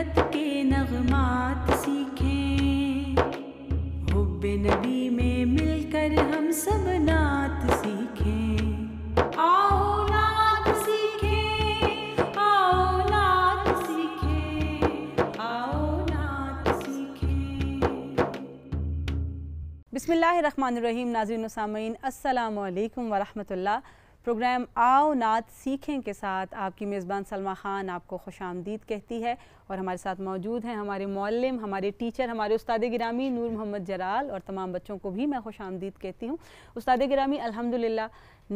बेहद के नगमात सीखें हुब नबी में मिलकर हम सब नात सीखें आओ नात सीखें आओ नात सीखें आओ नात सीखें बिस्मिल्लाह रहमान रहीम नाजरीन सामीन अस्सलाम वालेकुम वरहमतुल्लाह प्रोग्राम आओ नात सीखें के साथ आपकी मेज़बान सलमा ख़ान आपको खुश आमदीद कहती है और हमारे साथ मौजूद हैं हमारे मौलम हमारे टीचर हमारे उस्ताद गिरामी नूर मोहम्मद जलाल और तमाम बच्चों को भी मैं खुश आमदीद कहती हूँ उस्ताद गिरामी अलहमदिल्ला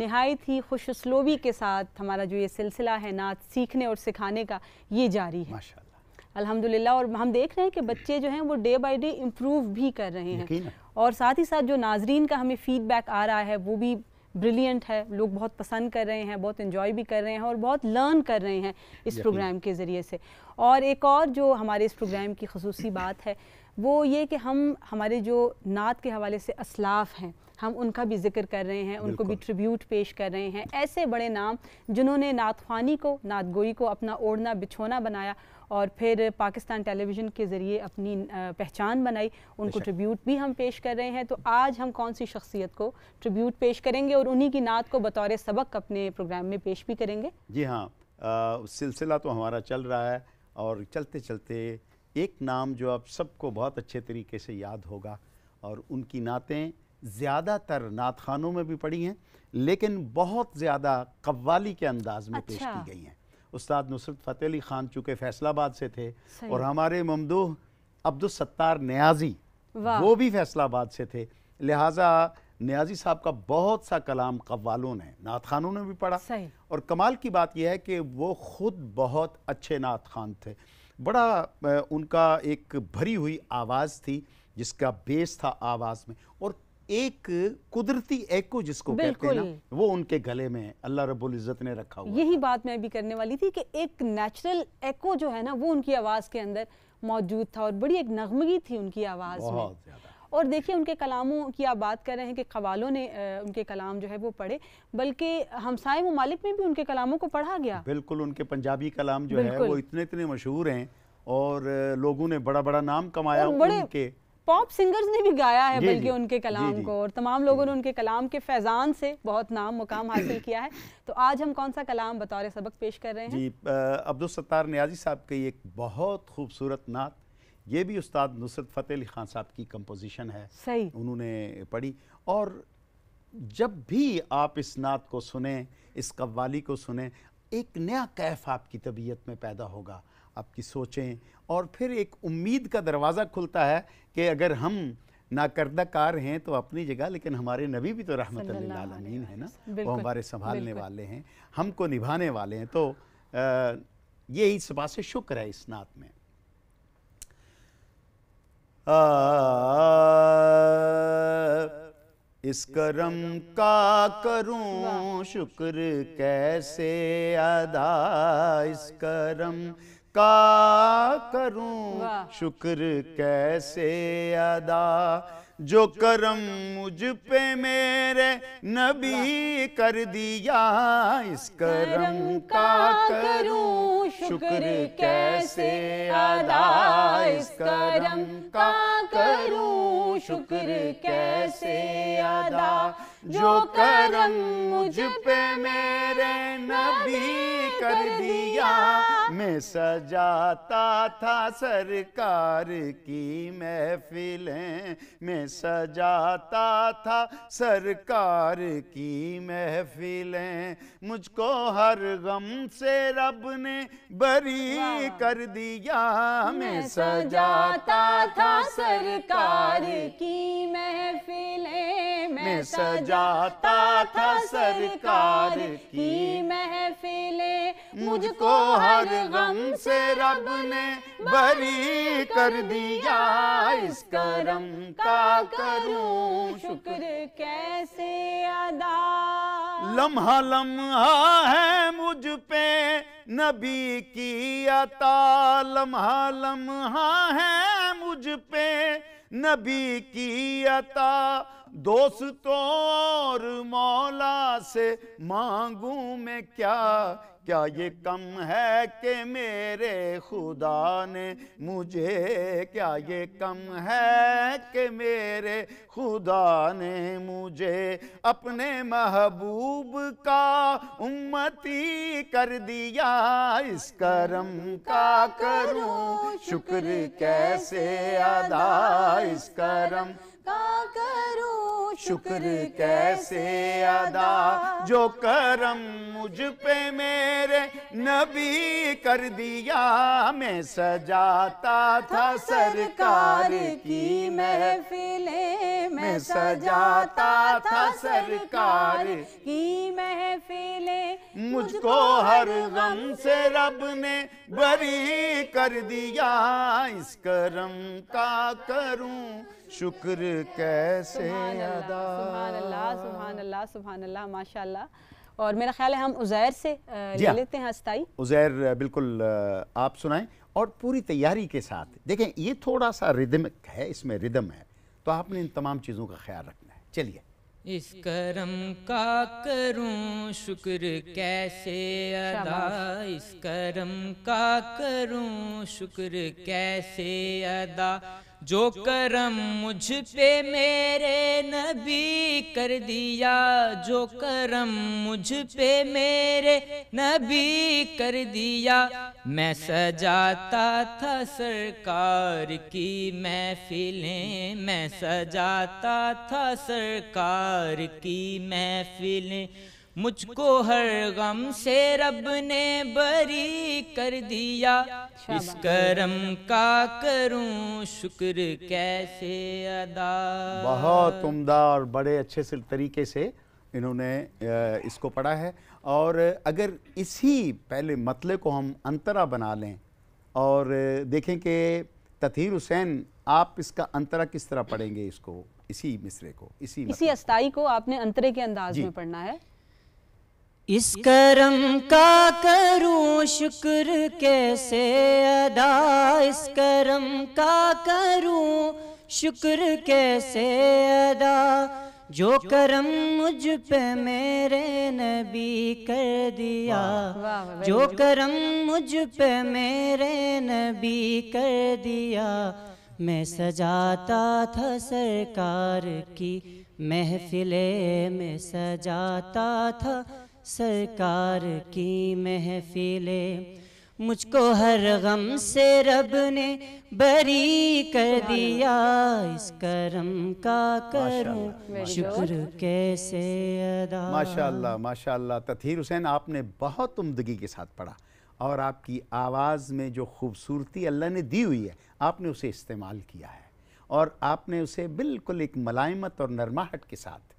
नहायत ही खुश उसलूबी के साथ हमारा जो ये सिलसिला है नात सीखने और सिखाने का ये जारी है अलहमदिल्ला और हम देख रहे हैं कि बच्चे जो हैं वो डे बाई डे इम्प्रूव भी कर रहे हैं और साथ ही साथ जो नाजरीन का हमें फ़ीडबैक आ रहा है वो भी ब्रिलियंट है लोग बहुत पसंद कर रहे हैं बहुत इन्जॉय भी कर रहे हैं और बहुत लर्न कर रहे हैं इस प्रोग्राम के ज़रिए से और एक और जो हमारे इस प्रोग्राम की खसूस बात है वो ये कि हम हमारे जो नात के हवाले से असलाफ हैं हम उनका भी जिक्र कर रहे हैं उनको भी ट्रिब्यूट पेश कर रहे हैं ऐसे बड़े नाम जिन्होंने नात को नात गोई को अपना ओढ़ना बिछोना बनाया और फिर पाकिस्तान टेलीविज़न के ज़रिए अपनी पहचान बनाई उनको ट्रिब्यूट भी हम पेश कर रहे हैं तो आज हम कौन सी शख्सियत को ट्रिब्यूट पेश करेंगे और उन्हीं की नात को बतौर सबक अपने प्रोग्राम में पेश भी करेंगे जी हाँ सिलसिला तो हमारा चल रहा है और चलते चलते एक नाम जो आप सबको बहुत अच्छे तरीके से याद होगा और उनकी नातें ज़्यादातर नात खानों में भी पड़ी हैं लेकिन बहुत ज़्यादा कव्वाली के अंदाज में अच्छा। पेश की गई हैं उस्ताद नुसरत फ़तेह अली ख़ान चूँकि फैसलाबाद से थे और हमारे ममदू अब्दुलसत्तार न्याजी वो भी फैसलाबाद से थे लिहाजा न्याजी साहब का बहुत सा कलाम कव्वालों ने नात खानों ने भी पढ़ा और कमाल की बात यह है कि वो ख़ुद बहुत अच्छे नात खान थे बड़ा उनका एक भरी हुई आवाज़ थी जिसका बेस था आवाज़ में और एक कुदरती एको जिसको कहते हैं ना वो उनके गले में अल्लाह रब्बुल इज़्ज़त ने रखा हुआ यही बात मैं भी करने वाली थी कि एक नेचुरल एको जो है ना वो उनकी आवाज़ के अंदर मौजूद था और बड़ी एक नगमगी थी उनकी आवाज़ में और देखिए उनके कलामों की आप बात कर रहे हैं कि कवालों ने आ, उनके कलाम जो है वो पढ़े बल्कि हमसाए ममालिक में भी उनके कलामों को पढ़ा गया बिल्कुल उनके पंजाबी कलाम जो है वो इतने इतने मशहूर हैं और लोगों ने बड़ा बड़ा नाम कमाया उनके पॉप सिंगर्स ने भी गाया है बल्कि उनके कलाम को और तमाम लोगों ने उनके कलाम के फैज़ान से बहुत नाम मुकाम हासिल किया है तो आज हम कौन सा कलाम बतौर सबक पेश कर रहे हैं जी अब्दुल सत्तार न्याजी साहब की एक बहुत खूबसूरत नात ये भी उस्ताद नुसरत फ़तेह अली खान साहब की कंपोजिशन है सही उन्होंने पढ़ी और जब भी आप इस नात को सुने इस कव्वाली को सुने एक नया कैफ आपकी तबीयत में पैदा होगा आपकी सोचें और फिर एक उम्मीद का दरवाज़ा खुलता है कि अगर हम नाकर्दा कार हैं तो अपनी जगह लेकिन हमारे नबी भी तो रहमत आलमीन है ना वो हमारे संभालने वाले हैं हमको निभाने वाले हैं तो यही ये बात से शुक्र है इस नात में आ, इस करम का करूं शुक्र कैसे अदा इस करम का करूं शुक्र कैसे अदा जो करम मुझ पे मेरे नबी कर दिया इस करम का करूं शुक्र कैसे अदा इस करम का करूं शुक्र कैसे अदा जो करम मुझ पे मेरे नबी कर दिया मैं सजाता था सरकार की महफिलें मैं सजाता था सरकार की महफिलें मुझको हर गम से रब ने बरी कर दिया मैं सजाता था सरकार की महफिलें मैं सजाता था सरकार की मुझको हर गम से रब ने बरी कर दिया इस करम का करूं शुक्र कैसे अदा लम्हा लम्हा है मुझ पे नबी की अता लम्हा लम्हा है मुझ पे नबी की अता दोस्तों और मौत से मांगू मैं क्या क्या ये कम है कि मेरे खुदा ने मुझे क्या ये कम है कि मेरे खुदा ने मुझे अपने महबूब का उम्मती कर दिया इस करम का करूं शुक्र कैसे अदा इस करम का करूं शुक्र कैसे अदा जो करम मुझ पे मेरे नबी कर दिया मैं सजाता था सरकार की महफिलें मैं सजाता था सरकार की महफिले मुझको हर गम से रब ने बरी कर दिया इस करम का करूं शुक्र कैसे अदा सुबहान और मेरा ख्याल है हम उजैर से ले हाँ। लेते हैं हस्ताई उजैर बिल्कुल आप सुनाएं और पूरी तैयारी के साथ देखें ये थोड़ा सा रिदमिक है इसमें रिदम है तो आपने इन तमाम चीज़ों का ख्याल रखना है चलिए इस करम का करूं शुक्र कैसे अदा इस करम का करूं शुक्र कैसे अदा जो करम मुझ पे मेरे नबी कर दिया जो करम मुझ पे मेरे नबी कर दिया मैं सजाता था सरकार की महफिलें मैं सजाता था सरकार की महफिलें मुझको हर गम से रब ने बरी कर दिया इस करम का करूं शुक्र कैसे अदा बहुत उमदा और बड़े अच्छे से तरीके से इन्होंने इसको पढ़ा है और अगर इसी पहले मतले को हम अंतरा बना लें और देखें कि तथीर हुसैन आप इसका अंतरा किस तरह पढ़ेंगे इसको इसी मिसरे को इसी इसी अस्थाई को आपने अंतरे के अंदाज में पढ़ना है इस करम का करूं शुक्र कैसे अदा इस करम का करूं शुक्र कैसे अदा जो करम मुझ पे मेरे नबी कर दिया जो करम मुझ पे मेरे नबी कर दिया मैं सजाता था सरकार की महफिले में सजाता था सरकार की महफिले मुझको हर गम से रब ने बरी कर दिया इस करम का करूं शुक्र कैसे अदा माशाल्लाह माशाल्लाह तथीर हुसैन आपने बहुत उमदगी के साथ पढ़ा और आपकी आवाज़ में जो खूबसूरती अल्लाह ने दी हुई है आपने उसे इस्तेमाल किया है और आपने उसे बिल्कुल एक मलायमत और नरमाहट के साथ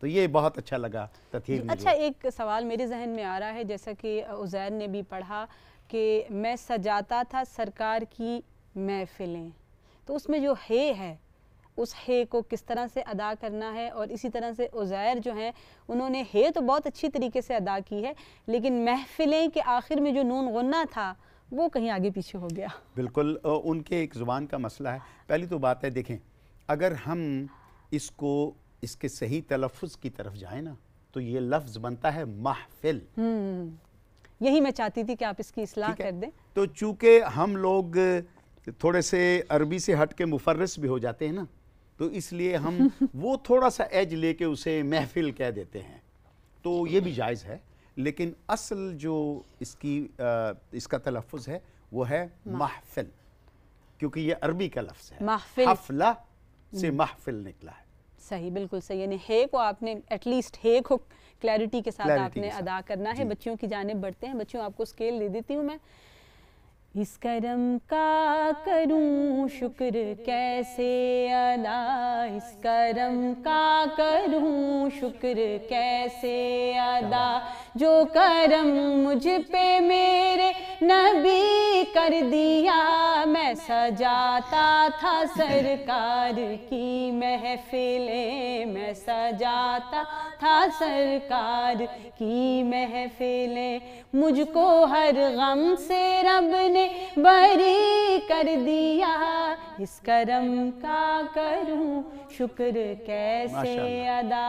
तो ये बहुत अच्छा लगा तथी अच्छा एक सवाल मेरे जहन में आ रहा है जैसा कि उजैर ने भी पढ़ा कि मैं सजाता था सरकार की महफिलें तो उसमें जो हे है उस हे को किस तरह से अदा करना है और इसी तरह से उजैर जो हैं उन्होंने हे तो बहुत अच्छी तरीके से अदा की है लेकिन महफिलें के आखिर में जो नून गुन्ना था वो कहीं आगे पीछे हो गया बिल्कुल उनके एक ज़ुबान का मसला है पहली तो बात है देखें अगर हम इसको इसके सही तलफ़ की तरफ जाए ना तो ये लफ्ज़ बनता है महफिल हम्म, यही मैं चाहती थी कि आप इसकी इसलाह कर दें तो चूंकि हम लोग थोड़े से अरबी से हट के मुफरस भी हो जाते हैं ना तो इसलिए हम वो थोड़ा सा एज लेके उसे महफिल कह देते हैं तो ये भी जायज़ है लेकिन असल जो इसकी आ, इसका तलफ़ है वो है महफिल क्योंकि ये अरबी का लफ्ज़ है महफिल से हम्म। महफिल निकला है सही बिल्कुल सही यानी हे को आपने एटलीस्ट हे को क्लैरिटी के साथ Clarity आपने के साथ। अदा करना है बच्चियों की जानब बढ़ते हैं बच्चियों आपको स्केल दे देती हूँ मैं इस करम का करूं शुक्र कैसे अदा इस करम का करूं शुक्र कैसे अदा जो करम मुझ पे मेरे नबी कर दिया मैं सजाता था सरकार की महफिलें मैं सजाता था सरकार की महफिलें मुझको हर गम से रब ने बरी कर दिया इस करम का करूं शुक्र कैसे अदा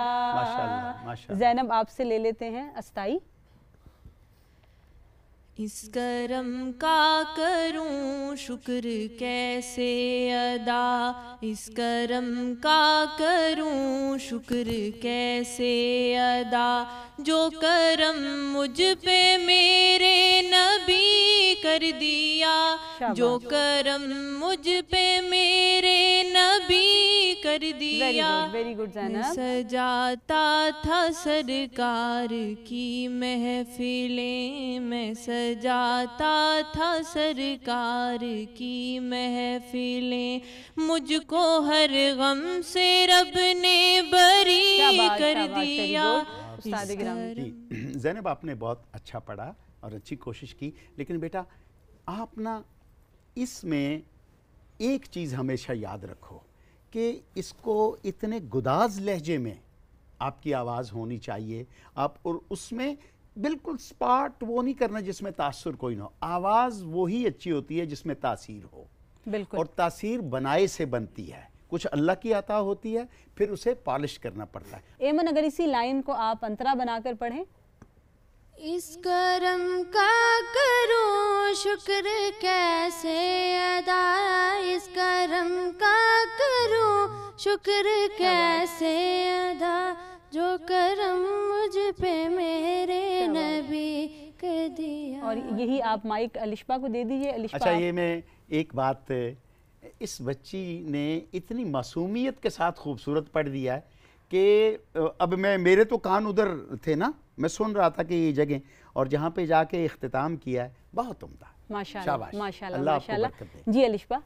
जैनब आपसे ले लेते हैं अस्थाई इस करम का करूं शुक्र कैसे अदा इस करम का करूं शुक्र कैसे अदा जो करम मुझ पे मेरे नबी कर दिया जो करम मुझ पे मेरे कर दिया वेरी गुड सजाता था सरकार की महफिलें मैं सजाता था सरकार की महफिलें मुझको हर गम से रब ने बरी कर दिया जैनब आपने बहुत अच्छा पढ़ा और अच्छी कोशिश की लेकिन बेटा आप ना इसमें एक चीज़ हमेशा याद रखो कि इसको इतने गुदाज लहजे में आपकी आवाज़ होनी चाहिए आप और उसमें बिल्कुल स्पाट वो नहीं करना जिसमें तासर कोई ना हो आवाज़ वही अच्छी होती है जिसमें तासीर हो बिल्कुल और तासीर बनाए से बनती है कुछ अल्लाह की आता होती है फिर उसे पॉलिश करना पड़ता है एमन अगर इसी लाइन को आप अंतरा बनाकर पढ़ें इस करम का शुक्र कैसे अदा इस करम का करूं शुक्र कैसे अदा जो करम मुझ पे मेरे नबी कर दिया और यही आप माइक अलिशपा को दे दीजिए अलिशपा अच्छा ये मैं एक बात इस बच्ची ने इतनी मासूमियत के साथ खूबसूरत पढ़ दिया है कि अब मैं मेरे तो कान उधर थे ना मैं सुन रहा था कि ये जगह और जहाँ पे जाके अख्ताम किया है बहुत उमदा जी अलिशबा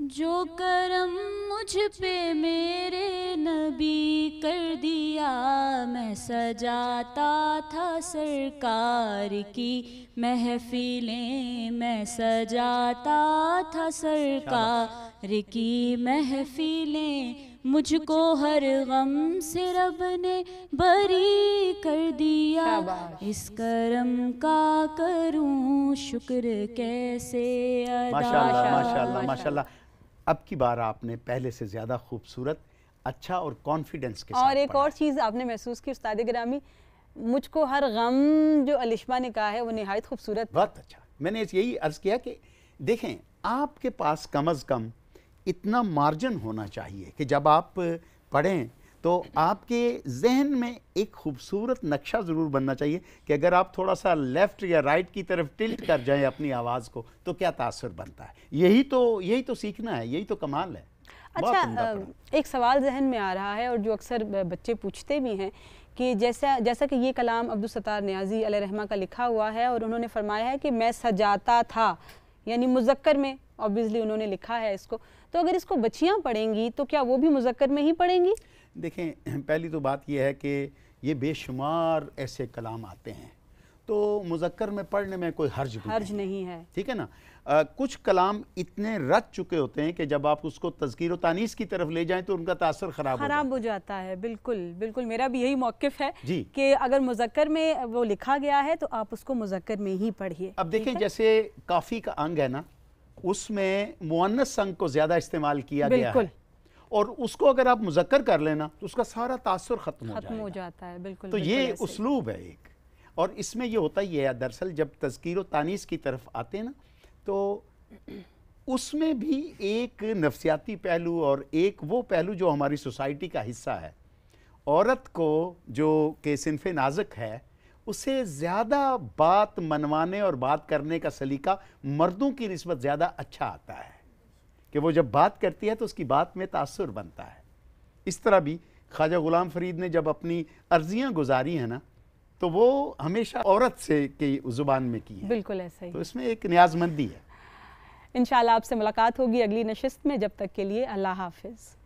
जो करम मुझ पे मेरे नबी कर दिया मैं सजाता था सरकार की महफिलें मैं सजाता था सरकार की महफिलें मुझको हर गम से रब ने बरी कर दिया इस करम का करूं शुक्र कैसे माशाल्लाह माशाल्लाह माशाल्लाह अब की बार आपने पहले से ज़्यादा खूबसूरत अच्छा और कॉन्फिडेंस के और साथ एक और चीज़ आपने महसूस की उस्ताद ग्रामी मुझको हर गम जो अलिश्मा ने कहा है वो नहायत खूबसूरत बहुत अच्छा मैंने यही अर्ज़ किया कि देखें आपके पास कम अज़ कम इतना मार्जिन होना चाहिए कि जब आप पढ़ें तो आपके जहन में एक खूबसूरत नक्शा ज़रूर बनना चाहिए कि अगर आप थोड़ा सा लेफ़्ट या राइट की तरफ टिल्ट कर जाएं अपनी आवाज़ को तो क्या तासर बनता है यही तो यही तो सीखना है यही तो कमाल है अच्छा एक सवाल जहन में आ रहा है और जो अक्सर बच्चे पूछते भी हैं कि जैसा जैसा कि ये कलाम अब्दुलसतार न्याजी रहमा का लिखा हुआ है और उन्होंने फरमाया है कि मैं सजाता था यानी मुजक्कर में ऑब्वियसली उन्होंने लिखा है इसको तो अगर इसको बच्चियाँ पढ़ेंगी तो क्या वो भी मुजक्कर में ही पढ़ेंगी देखें पहली तो बात यह है कि ये बेशुमार ऐसे कलाम आते हैं तो मुजक्कर में पढ़ने में कोई हर्ज हर्ज नहीं, नहीं है ठीक है ना आ, कुछ कलाम इतने रच चुके होते हैं कि जब आप उसको तस्कीर तानीस की तरफ ले जाएं तो उनका तासर खराब खराब हो जाता है बिल्कुल बिल्कुल मेरा भी यही मौकफ है जी कि अगर मुजक्कर में वो लिखा गया है तो आप उसको मुजक्कर में ही पढ़िए अब देखें जैसे काफ़ी का अंग है ना उसमें मुअन्नस संग को ज़्यादा इस्तेमाल किया गया है और उसको अगर आप मुजक्कर कर लेना तो उसका सारा तासर ख़त्म हो, जाता है बिल्कुल तो ये उसलूब है एक और इसमें ये होता ही है दरअसल जब तस्कीर तानीस की तरफ आते ना तो उसमें भी एक नफसियाती पहलू और एक वो पहलू जो हमारी सोसाइटी का हिस्सा है औरत को जो के सिनफ नाजक है उसे ज़्यादा बात मनवाने और बात करने का सलीका मर्दों की नस्बत ज़्यादा अच्छा आता है कि वो जब बात करती है तो उसकी बात में तासर बनता है इस तरह भी ख्वाजा ग़ुलाम फरीद ने जब अपनी अर्जियाँ गुजारी हैं ना तो वो हमेशा औरत से की ज़ुबान में की है बिल्कुल ऐसा ही तो इसमें एक न्याजमंदी है इनशाला आपसे मुलाकात होगी अगली नशस्त में जब तक के लिए अल्लाह हाफिज़